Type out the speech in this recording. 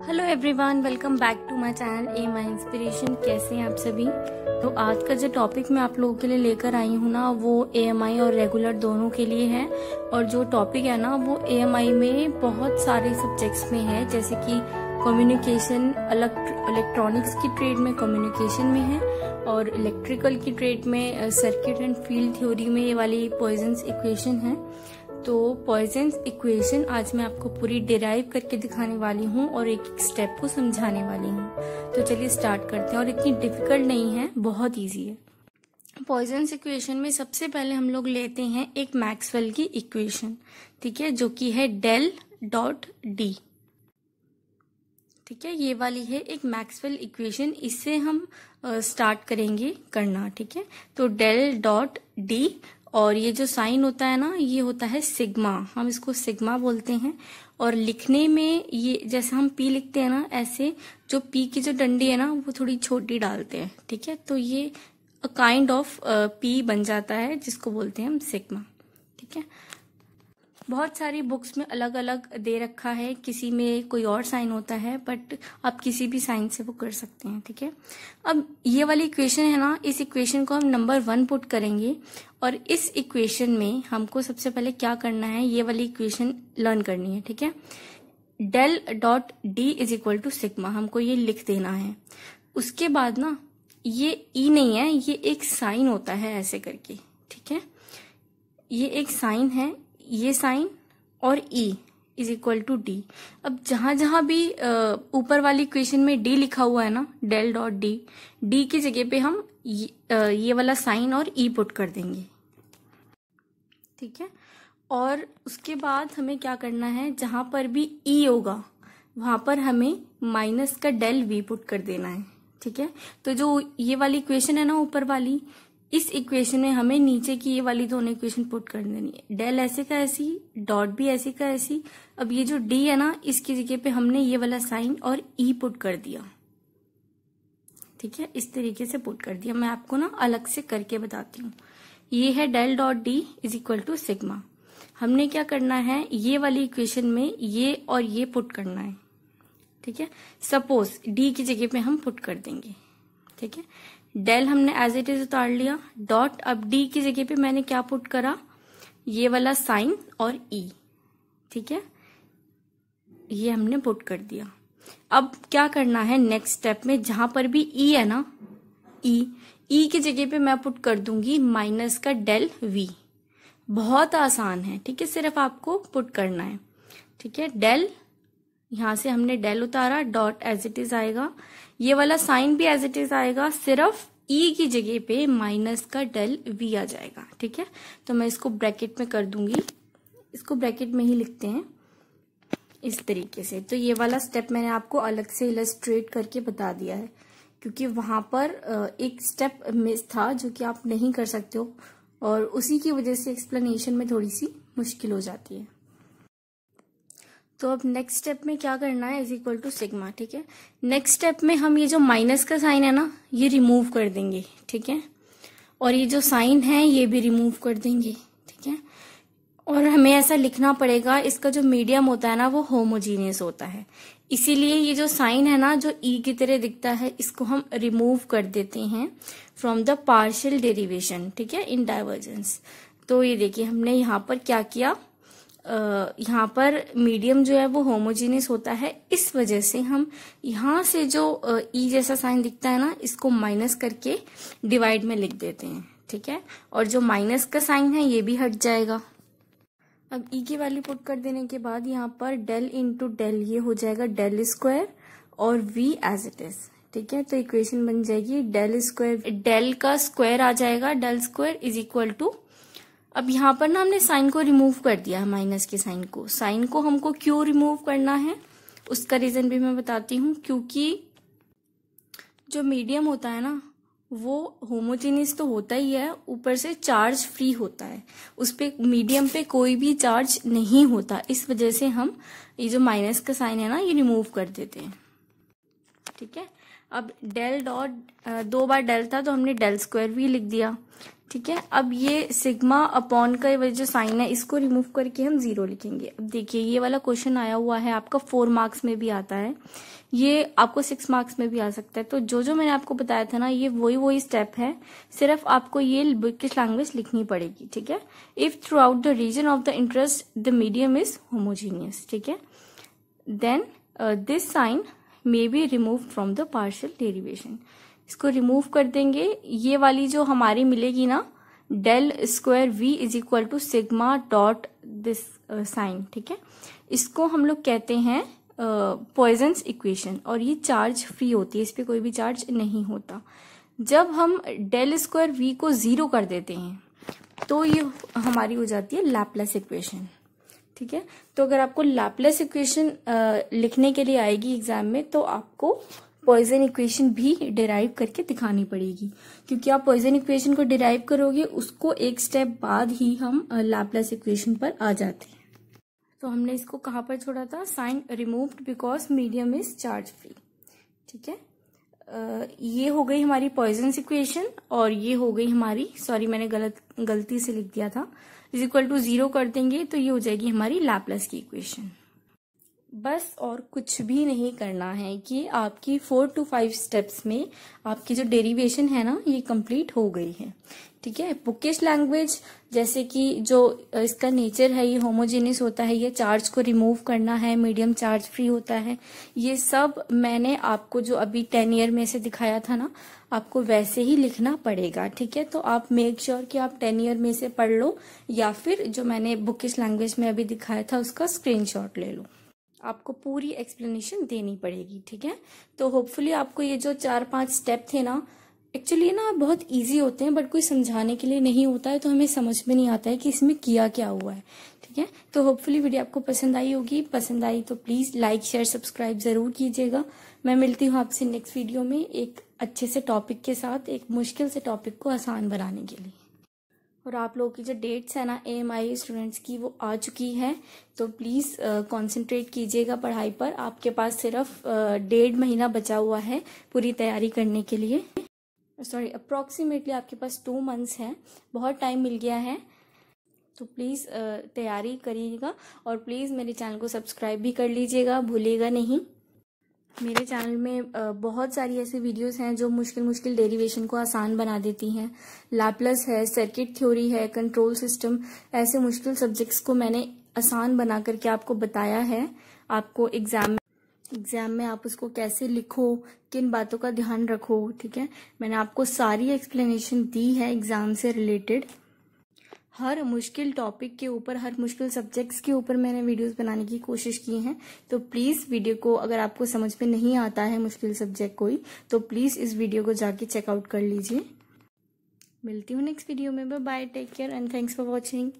hello everyone welcome back to my channel a my inspiration कैसे हैं आप सभी तो आज का जो टॉपिक मैं आप लोगों के लिए लेकर आई हूँ ना वो ए और रेगुलर दोनों के लिए है और जो टॉपिक है ना वो ए में बहुत सारे सब्जेक्ट्स में है जैसे कि कम्युनिकेशन इलेक्ट्रॉनिक्स की ट्रेड में कम्युनिकेशन में है और इलेक्ट्रिकल की ट्रेड में सर्किट एंड फील्ड थ्योरी में ये वाली पॉइजन इक्वेशन है तो पॉइजन इक्वेशन आज मैं आपको पूरी डिराइव करके दिखाने वाली हूँ और एक एक स्टेप को समझाने वाली हूँ तो चलिए स्टार्ट करते हैं और इतनी डिफिकल्ट नहीं है बहुत ईजी है पॉइजन इक्वेशन में सबसे पहले हम लोग लेते हैं एक मैक्सवेल की इक्वेशन ठीक है जो कि है डेल डॉट डी ठीक है ये वाली है एक मैक्सवेल इक्वेशन इससे हम स्टार्ट करेंगे करना ठीक है तो डेल डॉट डी और ये जो साइन होता है ना ये होता है सिग्मा हम इसको सिग्मा बोलते हैं और लिखने में ये जैसे हम पी लिखते हैं ना ऐसे जो पी की जो डंडी है ना वो थोड़ी छोटी डालते हैं ठीक है तो ये अ काइंड ऑफ पी बन जाता है जिसको बोलते हैं हम सिग्मा ठीक है बहुत सारी बुक्स में अलग अलग दे रखा है किसी में कोई और साइन होता है बट आप किसी भी साइन से वो कर सकते हैं ठीक है अब ये वाली इक्वेशन है ना इस इक्वेशन को हम नंबर वन पुट करेंगे और इस इक्वेशन में हमको सबसे पहले क्या करना है ये वाली इक्वेशन लर्न करनी है ठीक है del dot D is equal to sigma हमको ये लिख देना है उसके बाद ना ये ई e नहीं है ये एक साइन होता है ऐसे करके ठीक है ये एक साइन है ये साइन और E is equal to D अब जहां जहां भी ऊपर वाली इक्वेशन में डी लिखा हुआ है ना डेल डॉट डी डी की जगह पे हम ये, ये वाला साइन और ई e पुट कर देंगे ठीक है और उसके बाद हमें क्या करना है जहां पर भी ई e होगा वहां पर हमें माइनस का डेल वी पुट कर देना है ठीक है तो जो ये वाली इक्वेशन है ना ऊपर वाली इस इक्वेशन में हमें नीचे की ये वाली दोनों इक्वेशन पुट कर देनी है डेल ऐसे का ऐसी डॉट भी ऐसे का ऐसी अब ये जो डी है ना इसकी जगह पे हमने ये वाला साइन और ई e पुट कर दिया ठीक है इस तरीके से पुट कर दिया मैं आपको ना अलग से करके बताती हूँ ये है del dot D is equal to sigma हमने क्या करना है ये वाली इक्वेशन में ये और ये पुट करना है ठीक है सपोज डी की जगह पे हम पुट कर देंगे ठीक है डेल हमने एज इट इज उतार लिया डॉट अब डी की जगह पे मैंने क्या पुट करा ये वाला साइन और ई e, ठीक है ये हमने पुट कर दिया अब क्या करना है नेक्स्ट स्टेप में जहां पर भी ई e है ना ई e, ई e की जगह पे मैं पुट कर दूंगी माइनस का डेल वी बहुत आसान है ठीक है सिर्फ आपको पुट करना है ठीक है डेल यहां से हमने डेल उतारा डॉट एज इट इज आएगा ये वाला साइन भी एज इट इज आएगा सिर्फ ई e की जगह पे माइनस का डेल वी आ जाएगा ठीक है तो मैं इसको ब्रैकेट में कर दूंगी इसको ब्रैकेट में ही लिखते हैं इस तरीके से तो ये वाला स्टेप मैंने आपको अलग से इलस्ट्रेट करके बता दिया है क्योंकि वहां पर एक स्टेप मिस था जो कि आप नहीं कर सकते हो और उसी की वजह से एक्सप्लेनेशन में थोड़ी सी मुश्किल हो जाती है तो अब नेक्स्ट स्टेप में क्या करना है इज इक्वल टू सिग्मा ठीक है नेक्स्ट स्टेप में हम ये जो माइनस का साइन है ना ये रिमूव कर देंगे ठीक है और ये जो साइन है ये भी रिमूव कर देंगे ठीक है और हमें ऐसा लिखना पड़ेगा इसका जो मीडियम होता है ना वो होमोजीनियस होता है इसीलिए ये जो साइन है ना जो ई e की तरह दिखता है इसको हम रिमूव कर देते हैं फ्रॉम द पार्शियल डेरिवेशन ठीक है इन डाइवर्जेंस तो ये देखिए हमने यहाँ पर क्या किया यहाँ पर मीडियम जो है वो होमोजीनियस होता है इस वजह से हम यहाँ से जो ई e जैसा साइन दिखता है ना इसको माइनस करके डिवाइड में लिख देते हैं ठीक है और जो माइनस का साइन है ये भी हट जाएगा अब ई e की वैल्यू पुट कर देने के बाद यहाँ पर डेल इंटू डेल ये हो जाएगा डेल स्क्वायर और वी एज इट इज ठीक है तो इक्वेशन बन जाएगी डेल स्क्वायर डेल का स्क्वायर आ जाएगा del square is equal to अब यहाँ पर ना हमने साइन को रिमूव कर दिया है माइनस के साइन को साइन को हमको क्यों रिमूव करना है उसका रीज़न भी मैं बताती हूँ क्योंकि जो मीडियम होता है ना वो होमोजेनियस तो होता ही है ऊपर से चार्ज फ्री होता है उस पर मीडियम पे कोई भी चार्ज नहीं होता इस वजह से हम ये जो माइनस का साइन है ना ये रिमूव कर देते हैं ठीक है अब डेल डॉट दो बार डेल था तो हमने डेल स्क्वायर भी लिख दिया ठीक है अब ये सिग्मा अपॉन का ये जो साइन है इसको रिमूव करके हम जीरो लिखेंगे अब देखिए ये वाला क्वेश्चन आया हुआ है आपका फोर मार्क्स में भी आता है ये आपको सिक्स मार्क्स में भी आ सकता है तो जो जो मैंने आपको बताया था ना ये वही वही स्टेप है सिर्फ आपको ये ब्रिटिश लैंग्वेज लिखनी पड़ेगी ठीक है if throughout the region of the interest the medium is homogeneous ठीक है then this sign may be remove from the partial derivation इसको रिमूव कर देंगे ये वाली जो हमारी मिलेगी ना del square V is equal to sigma dot this sign ठीक है इसको हम लोग कहते हैं पॉइजन्स uh, इक्वेशन और ये चार्ज फ्री होती है इस पर कोई भी चार्ज नहीं होता जब हम डेल स्क्वायर वी को ज़ीरो कर देते हैं तो ये हमारी हो जाती है लैपलेस इक्वेशन ठीक है तो अगर आपको लैपलेस इक्वेशन uh, लिखने के लिए आएगी एग्जाम में तो आपको पॉइजन इक्वेशन भी डिराइव करके दिखानी पड़ेगी क्योंकि आप पॉइजन इक्वेशन को डिराइव करोगे उसको एक स्टेप बाद ही हम लाप्लास इक्वेशन पर आ जाते हैं तो हमने इसको कहाँ पर छोड़ा था sign removed because medium is charge free ठीक है ये हो गई हमारी पॉइजन इक्वेशन और ये हो गई हमारी सॉरी मैंने गलत गलती से लिख दिया था इज इक्वल टू जीरो कर देंगे तो ये हो जाएगी हमारी लैपलेस की इक्वेशन बस और कुछ भी नहीं करना है कि आपकी फोर टू फाइव स्टेप्स में आपकी जो डेरिवेशन है ना ये कंप्लीट हो गई है ठीक है बुकिश लैंग्वेज जैसे कि जो इसका नेचर है ये होमोजेनियस होता है ये चार्ज को रिमूव करना है मीडियम चार्ज फ्री होता है ये सब मैंने आपको जो अभी टेन ईयर में से दिखाया था ना आपको वैसे ही लिखना पड़ेगा ठीक है तो आप मेक श्योर sure कि आप टेन ईयर में से पढ़ लो या फिर जो मैंने बुकिश लैंग्वेज में अभी दिखाया था उसका स्क्रीन ले लो आपको पूरी एक्सप्लेनेशन देनी पड़ेगी ठीक है तो होपफुली आपको ये जो चार पांच स्टेप थे ना एक्चुअली ना बहुत इजी होते हैं बट कोई समझाने के लिए नहीं होता है तो हमें समझ में नहीं आता है कि इसमें किया क्या हुआ है ठीक है तो होपफुली वीडियो आपको पसंद आई होगी पसंद आई तो प्लीज़ लाइक शेयर सब्सक्राइब ज़रूर कीजिएगा मैं मिलती हूँ आपसे नेक्स्ट वीडियो में एक अच्छे से टॉपिक के साथ एक मुश्किल से टॉपिक को आसान बनाने के लिए और आप लोगों की जो डेट्स है ना ए एम आई स्टूडेंट्स की वो आ चुकी है तो प्लीज़ कंसंट्रेट कीजिएगा पढ़ाई पर आपके पास सिर्फ डेढ़ महीना बचा हुआ है पूरी तैयारी करने के लिए सॉरी अप्रॉक्सीमेटली आपके पास टू मंथ्स हैं बहुत टाइम मिल गया है तो प्लीज़ तैयारी करिएगा और प्लीज़ मेरे चैनल को सब्सक्राइब भी कर लीजिएगा भूलिएगा नहीं मेरे चैनल में बहुत सारी ऐसी वीडियोस हैं जो मुश्किल मुश्किल डेरिवेशन को आसान बना देती हैं लैपलस है सर्किट थ्योरी है कंट्रोल सिस्टम ऐसे मुश्किल सब्जेक्ट्स को मैंने आसान बना करके आपको बताया है आपको एग्जाम में एग्जाम में आप उसको कैसे लिखो किन बातों का ध्यान रखो ठीक है मैंने आपको सारी एक्सप्लेनेशन दी है एग्जाम से रिलेटेड हर मुश्किल टॉपिक के ऊपर हर मुश्किल सब्जेक्ट्स के ऊपर मैंने वीडियोस बनाने की कोशिश की है तो प्लीज़ वीडियो को अगर आपको समझ में नहीं आता है मुश्किल सब्जेक्ट कोई तो प्लीज़ इस वीडियो को जाके चेकआउट कर लीजिए मिलती हूँ नेक्स्ट वीडियो में bye take care and thanks for watching